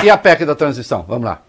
E a PEC da transição? Vamos lá.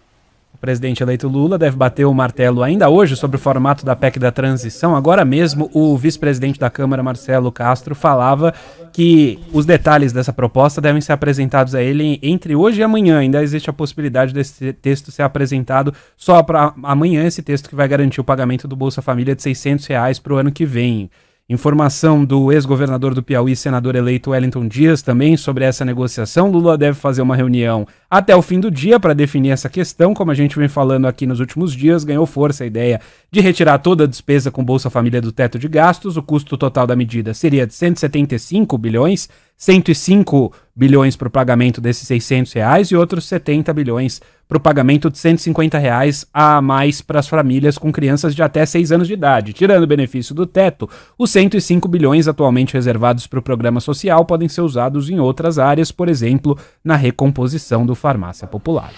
O presidente eleito Lula deve bater o martelo ainda hoje sobre o formato da PEC da transição. Agora mesmo, o vice-presidente da Câmara, Marcelo Castro, falava que os detalhes dessa proposta devem ser apresentados a ele entre hoje e amanhã. Ainda existe a possibilidade desse texto ser apresentado só para amanhã, esse texto que vai garantir o pagamento do Bolsa Família de 600 reais para o ano que vem. Informação do ex-governador do Piauí, senador eleito Wellington Dias, também sobre essa negociação. Lula deve fazer uma reunião até o fim do dia para definir essa questão. Como a gente vem falando aqui nos últimos dias, ganhou força a ideia de retirar toda a despesa com Bolsa Família do teto de gastos. O custo total da medida seria de 175 bilhões. 105 bilhões para o pagamento desses 600 reais e outros 70 bilhões para o pagamento de 150 reais a mais para as famílias com crianças de até 6 anos de idade. Tirando o benefício do teto, os 105 bilhões atualmente reservados para o programa social podem ser usados em outras áreas, por exemplo, na recomposição do farmácia popular.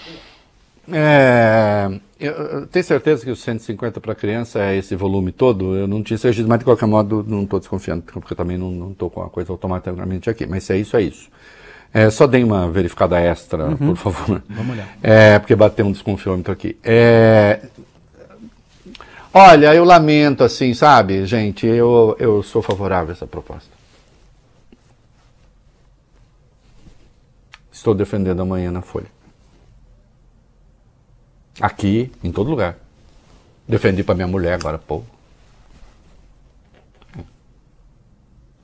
É, eu tenho certeza que os 150 para criança é esse volume todo. Eu não tinha certeza, mas de qualquer modo não estou desconfiando, porque também não estou com a coisa automaticamente aqui. Mas se é isso, é isso. É, só dei uma verificada extra, uhum. por favor. Vamos olhar. É, porque bateu um desconfiômetro aqui. É, olha, eu lamento, assim, sabe, gente, eu, eu sou favorável a essa proposta. Estou defendendo amanhã na Folha. Aqui, em todo lugar. Defendi para minha mulher agora, pô.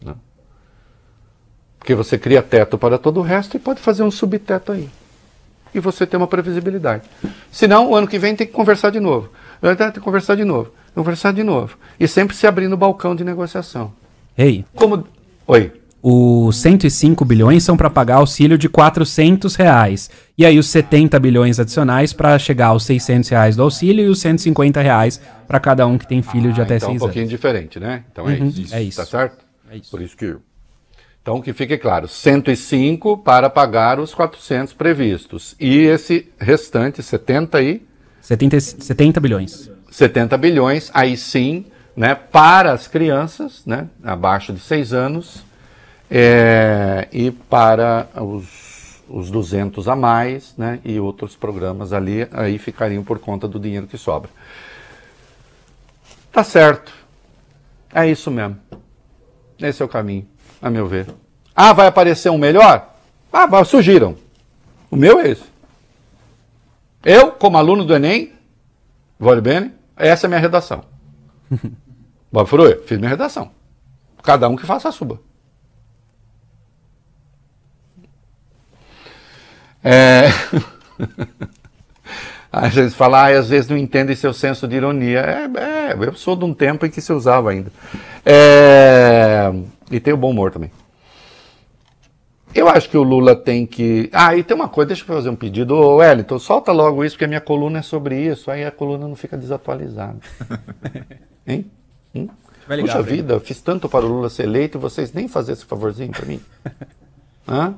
Não. Né? Porque você cria teto para todo o resto e pode fazer um subteto aí. E você tem uma previsibilidade. Senão, o ano que vem tem que conversar de novo. Ah, tá, tem que conversar de novo. Conversar de novo. E sempre se abrindo o balcão de negociação. Ei. Como. Oi os 105 bilhões são para pagar auxílio de 400 reais. E aí os 70 bilhões adicionais para chegar aos 600 reais do auxílio e os 150 reais para cada um que tem filho de ah, até então 6 anos. É um pouquinho anos. diferente, né? Então é uhum, é, isso, é, isso, Tá certo? É isso. Por isso que... Então que fique claro, 105 para pagar os 400 previstos. E esse restante, 70 e... 70, 70 bilhões. 70 bilhões, aí sim, né, para as crianças, né, abaixo de 6 anos é, e para os, os 200 a mais né, e outros programas ali, aí ficariam por conta do dinheiro que sobra. Tá certo. É isso mesmo. Esse é o caminho, a meu ver. Ah, vai aparecer um melhor? Ah, surgiram. O meu é esse. Eu, como aluno do Enem, vale bem, essa é a minha redação. Bob Frui, fiz minha redação. Cada um que faça a sua. É... às vezes fala, ah, às vezes não entendem seu senso de ironia. É, é, eu sou de um tempo em que se usava ainda. É... E tem o bom humor também. Eu acho que o Lula tem que. Ah, e tem uma coisa, deixa eu fazer um pedido. Ô, Wellington, solta logo isso, porque a minha coluna é sobre isso, aí a coluna não fica desatualizada. hein? Hum? Vai ligar, Puxa vida, eu fiz tanto para o Lula ser eleito e vocês nem fazer esse favorzinho para mim? Hã?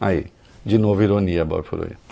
Aí. De novo, ironia, Borfurui.